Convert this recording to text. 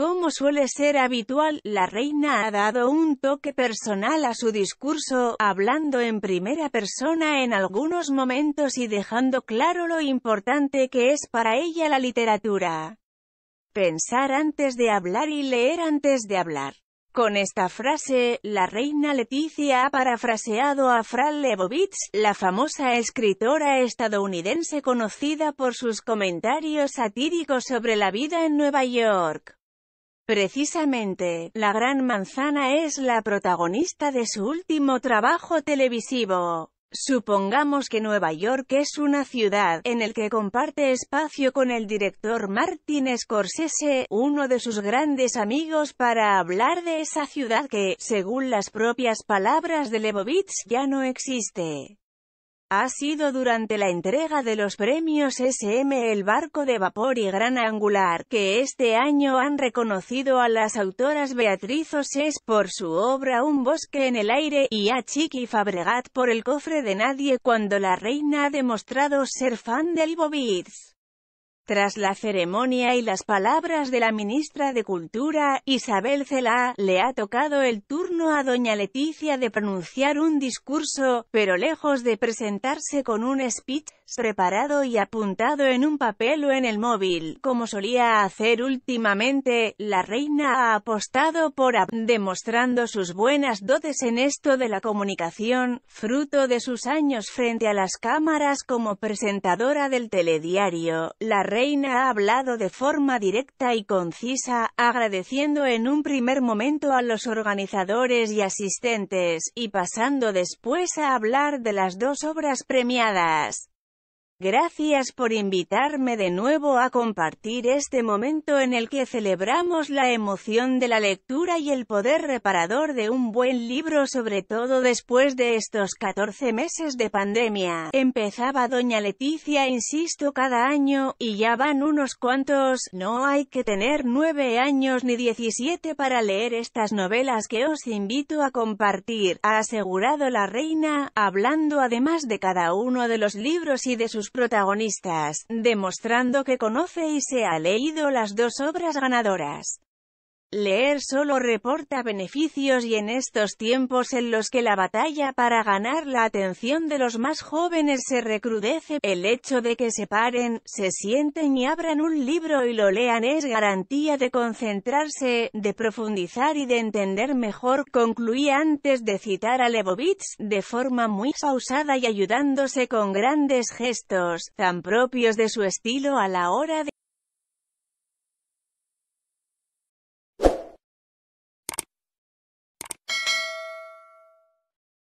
Como suele ser habitual, la reina ha dado un toque personal a su discurso, hablando en primera persona en algunos momentos y dejando claro lo importante que es para ella la literatura. Pensar antes de hablar y leer antes de hablar. Con esta frase, la reina Leticia ha parafraseado a Fran Lebowitz, la famosa escritora estadounidense conocida por sus comentarios satíricos sobre la vida en Nueva York. Precisamente, la gran manzana es la protagonista de su último trabajo televisivo. Supongamos que Nueva York es una ciudad, en el que comparte espacio con el director Martin Scorsese, uno de sus grandes amigos para hablar de esa ciudad que, según las propias palabras de Lebovitz, ya no existe ha sido durante la entrega de los premios SM El Barco de Vapor y Gran Angular, que este año han reconocido a las autoras Beatriz Osés por su obra Un bosque en el aire y a Chiqui Fabregat por El cofre de nadie cuando la reina ha demostrado ser fan del bobitz. Tras la ceremonia y las palabras de la ministra de Cultura, Isabel Celá, le ha tocado el turno a doña Leticia de pronunciar un discurso, pero lejos de presentarse con un speech, preparado y apuntado en un papel o en el móvil, como solía hacer últimamente, la reina ha apostado por demostrando sus buenas dotes en esto de la comunicación, fruto de sus años frente a las cámaras como presentadora del telediario. La reina ha hablado de forma directa y concisa, agradeciendo en un primer momento a los organizadores y asistentes, y pasando después a hablar de las dos obras premiadas. Gracias por invitarme de nuevo a compartir este momento en el que celebramos la emoción de la lectura y el poder reparador de un buen libro sobre todo después de estos 14 meses de pandemia. Empezaba doña Leticia insisto cada año, y ya van unos cuantos, no hay que tener nueve años ni 17 para leer estas novelas que os invito a compartir, ha asegurado la reina, hablando además de cada uno de los libros y de sus protagonistas, demostrando que conoce y se ha leído las dos obras ganadoras. Leer solo reporta beneficios y en estos tiempos en los que la batalla para ganar la atención de los más jóvenes se recrudece, el hecho de que se paren, se sienten y abran un libro y lo lean es garantía de concentrarse, de profundizar y de entender mejor, concluía antes de citar a Lebovitz, de forma muy pausada y ayudándose con grandes gestos, tan propios de su estilo a la hora de